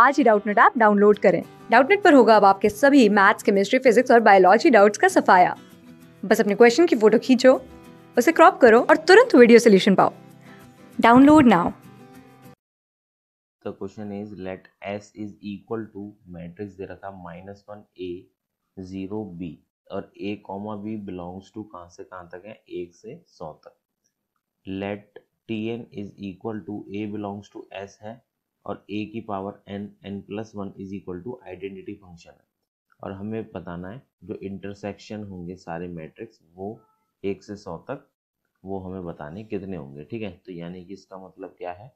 आज ही Doubtnut app download करें डाउटनेट पर होगा अब आपके सभी मैथ्स केमिस्ट्री फिजिक्स और बायोलॉजी डाउट्स का सफाया बस अपने क्वेश्चन की फोटो खींचो उसे क्रॉप करो और तुरंत वीडियो सोल्यूशन पाओ download now The question is let S is equal to matrix दे रखा minus one A zero B और A comma B belongs to कहाँ से कहाँ तक है एक से सौ तक let T N is equal to A belongs to S है और ए की power N N plus one is equal to identity function है और हमें बताना है जो इंटरसेक्शन होंगे सारे मैट्रिक्स वो एक से सौ तक वो हमें बताने कितने होंगे ठीक है तो यानी कि इसका मतलब क्या है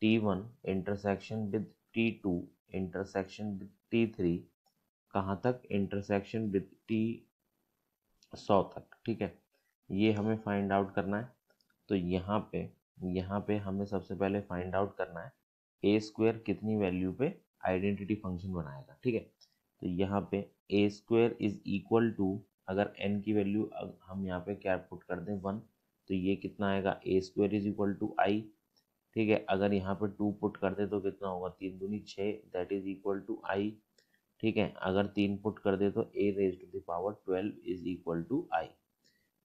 T one intersection with T two intersection with T three कहाँ तक इंटरसेक्शन विद टी सौ तक ठीक है ये हमें फाइंड आउट करना है तो यहाँ पे यहाँ पे हमें सबसे पहले फाइंड आउट करना है ए स्क्वायर कितनी वैल्यू पे आइडेंटिटी फंक्शन बनाएगा ठीक है तो यहाँ पे A square is equal to अगर एन की वैल्यू हम यहाँ पे क्या पुट कर दें वन तो ये कितना आएगा A square is equal to I ठीक है अगर यहाँ पे टू पुट कर दे तो कितना होगा तीन दूनी छः that is equal to I ठीक है अगर तीन पुट कर दे तो A raise to the power twelve is equal to I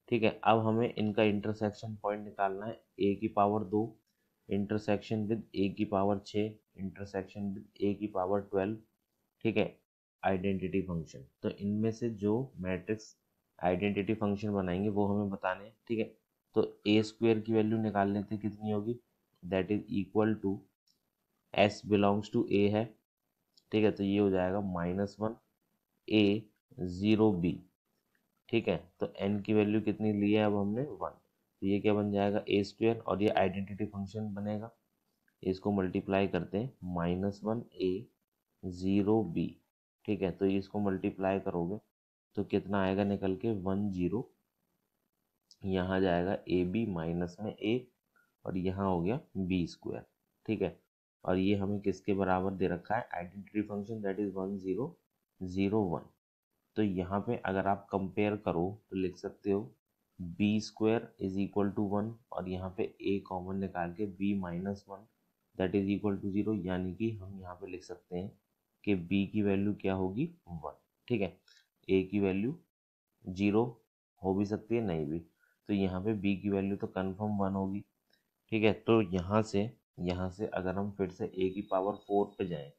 ठीक है अब हमें इनका इंटरसेक्शन पॉइंट निकालना है ए की पावर दो इंटरसेक्शन विद ए की पावर छः इंटरसेक्शन विद ए की पावर ट्वेल्व ठीक है आइडेंटिटी फंक्शन तो इनमें से जो मैट्रिक्स आइडेंटिटी फंक्शन बनाएंगे वो हमें बताने ठीक है तो ए स्क्वेयर की वैल्यू निकाल लेते कितनी होगी that is equal to S belongs to A है ठीक है तो ये हो जाएगा minus one A zero B ठीक है तो एन की वैल्यू कितनी ली है अब हमने वन तो ये क्या बन जाएगा ए स्क्वेयर और ये आइडेंटिटी फंक्शन बनेगा इसको मल्टीप्लाई करते हैं minus one A zero B ठीक है तो इसको मल्टीप्लाई करोगे तो कितना आएगा निकल के वन जीरो यहाँ जाएगा ए बी माइनस में ए और यहाँ हो गया बी स्क्वायर ठीक है और ये हमें किसके बराबर दे रखा है identity function that is one zero zero one तो यहाँ पे अगर आप कंपेयर करो तो लिख सकते हो B square is equal to one और यहाँ पे ए कॉमन निकाल के B minus one that is equal to zero यानी कि हम यहाँ पे लिख सकते हैं कि बी की वैल्यू क्या होगी वन ठीक है ए की वैल्यू ज़ीरो हो भी सकती है नहीं भी तो यहाँ पे बी की वैल्यू तो कन्फर्म वन होगी ठीक है तो यहाँ से यहाँ से अगर हम फिर से ए की पावर फोर पे जाएं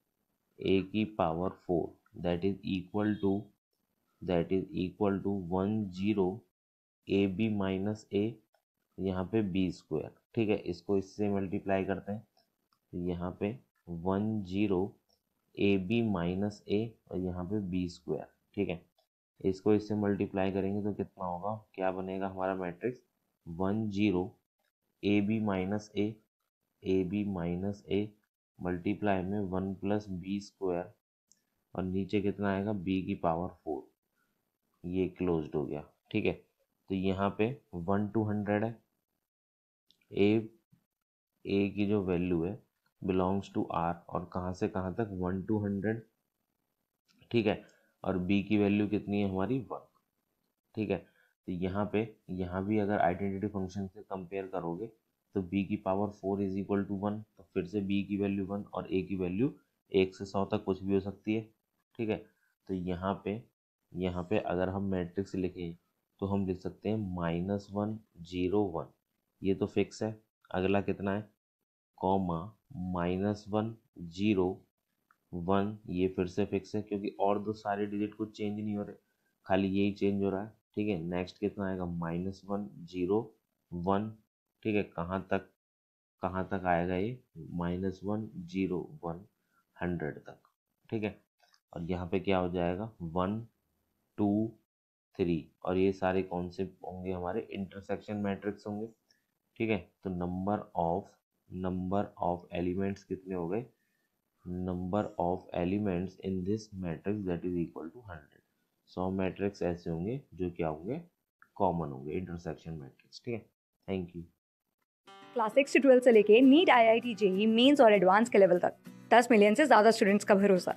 ए की power four that is equal to that is equal to one zero A B minus A यहाँ पे बी स्क्वायर ठीक है इसको इससे मल्टीप्लाई करते हैं तो यहाँ पे one zero A B minus A और यहाँ पे बी स्क्वायर ठीक है इसको इससे मल्टीप्लाई करेंगे तो कितना होगा क्या बनेगा हमारा matrix one zero A B minus A A B minus A multiply में वन प्लस बी स्क्वायर और नीचे कितना आएगा बी की पावर फोर ये क्लोज्ड हो गया ठीक है तो यहाँ पे वन टू हंड्रेड है ए ए की जो वैल्यू है बिलोंग्स टू आर और कहाँ से कहाँ तक वन टू हंड्रेड ठीक है और बी की वैल्यू कितनी है हमारी वन ठीक है तो यहाँ पे यहाँ भी अगर आइडेंटिटी फंक्शन से कंपेयर करोगे तो बी की power four is equal to one तो फिर से बी की वैल्यू वन और ए की वैल्यू एक से सौ तक कुछ भी हो सकती है ठीक है तो यहाँ पे यहाँ पे अगर हम मैट्रिक्स लिखें तो हम लिख सकते हैं माइनस वन जीरो वन ये तो फिक्स है अगला कितना है comma minus one zero one ये फिर से फिक्स है क्योंकि और दो सारे डिजिट कुछ चेंज नहीं हो रहे खाली यही चेंज हो रहा है ठीक है नेक्स्ट कितना आएगा माइनस वन जीरो वन ठीक है कहाँ तक कहाँ तक आएगा ये minus one zero one hundred तक ठीक है और यहाँ पे क्या हो जाएगा वन टू थ्री और ये सारे कॉन्सेप्ट होंगे हमारे इंटरसेक्शन मैट्रिक्स होंगे ठीक है तो number of number of elements कितने हो गए number of elements in this matrix that is equal to hundred सौ मैट्रिक्स ऐसे होंगे जो क्या होंगे कॉमन होंगे इंटरसेक्शन मैट्रिक्स ठीक है थैंक यू क्लास सिक्स से ट्वेल्थ से लेके NEET I I T JEE mains और एडवांस के लेवल तक दस मिलियन से ज़्यादा स्टूडेंट्स का भरोसा